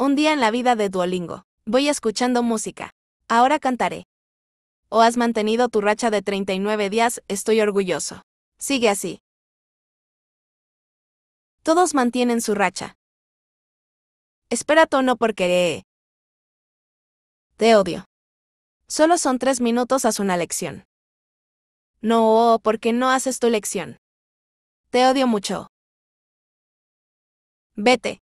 Un día en la vida de Duolingo. Voy escuchando música. Ahora cantaré. O has mantenido tu racha de 39 días, estoy orgulloso. Sigue así. Todos mantienen su racha. Espera tono porque... Te odio. Solo son tres minutos, haz una lección. No, porque no haces tu lección. Te odio mucho. Vete.